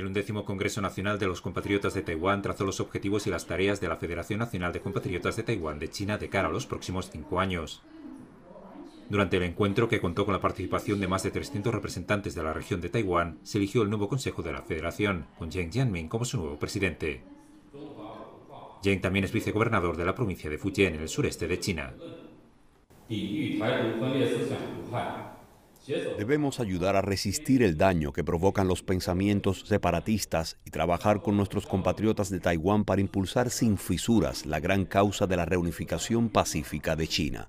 el undécimo Congreso Nacional de los Compatriotas de Taiwán trazó los objetivos y las tareas de la Federación Nacional de Compatriotas de Taiwán de China de cara a los próximos cinco años. Durante el encuentro, que contó con la participación de más de 300 representantes de la región de Taiwán, se eligió el nuevo Consejo de la Federación, con Jiang Jianmin como su nuevo presidente. Jiang también es vicegobernador de la provincia de Fujian, en el sureste de China. Debemos ayudar a resistir el daño que provocan los pensamientos separatistas y trabajar con nuestros compatriotas de Taiwán para impulsar sin fisuras la gran causa de la reunificación pacífica de China.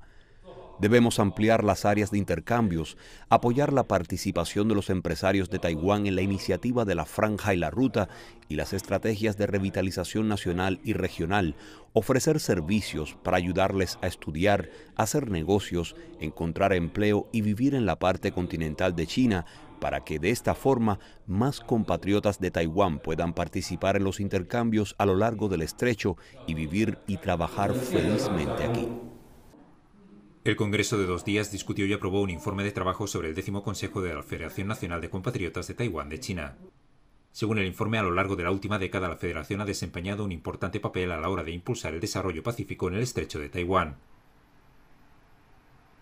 Debemos ampliar las áreas de intercambios, apoyar la participación de los empresarios de Taiwán en la iniciativa de la Franja y la Ruta y las estrategias de revitalización nacional y regional, ofrecer servicios para ayudarles a estudiar, hacer negocios, encontrar empleo y vivir en la parte continental de China para que de esta forma más compatriotas de Taiwán puedan participar en los intercambios a lo largo del estrecho y vivir y trabajar felizmente aquí. El Congreso de dos días discutió y aprobó un informe de trabajo sobre el décimo Consejo de la Federación Nacional de Compatriotas de Taiwán de China. Según el informe, a lo largo de la última década la Federación ha desempeñado un importante papel a la hora de impulsar el desarrollo pacífico en el estrecho de Taiwán.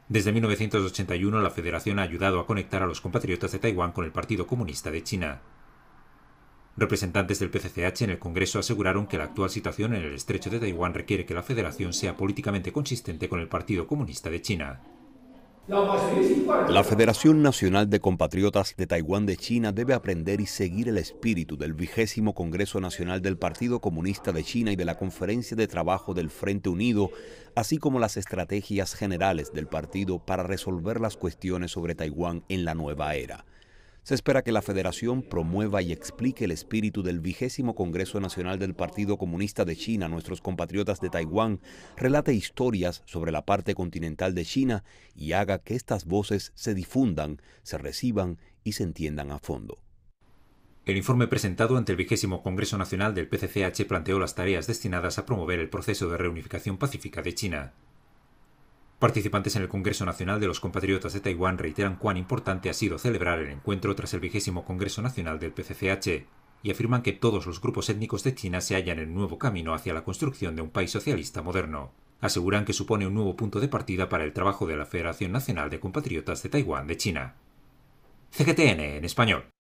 Desde 1981 la Federación ha ayudado a conectar a los compatriotas de Taiwán con el Partido Comunista de China. Representantes del PCCH en el Congreso aseguraron que la actual situación en el estrecho de Taiwán requiere que la federación sea políticamente consistente con el Partido Comunista de China. La Federación Nacional de Compatriotas de Taiwán de China debe aprender y seguir el espíritu del vigésimo Congreso Nacional del Partido Comunista de China y de la Conferencia de Trabajo del Frente Unido, así como las estrategias generales del partido para resolver las cuestiones sobre Taiwán en la nueva era. Se espera que la Federación promueva y explique el espíritu del vigésimo Congreso Nacional del Partido Comunista de China a nuestros compatriotas de Taiwán, relate historias sobre la parte continental de China y haga que estas voces se difundan, se reciban y se entiendan a fondo. El informe presentado ante el vigésimo Congreso Nacional del PCCH planteó las tareas destinadas a promover el proceso de reunificación pacífica de China. Participantes en el Congreso Nacional de los Compatriotas de Taiwán reiteran cuán importante ha sido celebrar el encuentro tras el vigésimo Congreso Nacional del PCCH y afirman que todos los grupos étnicos de China se hallan en nuevo camino hacia la construcción de un país socialista moderno. Aseguran que supone un nuevo punto de partida para el trabajo de la Federación Nacional de Compatriotas de Taiwán de China. CGTN en español.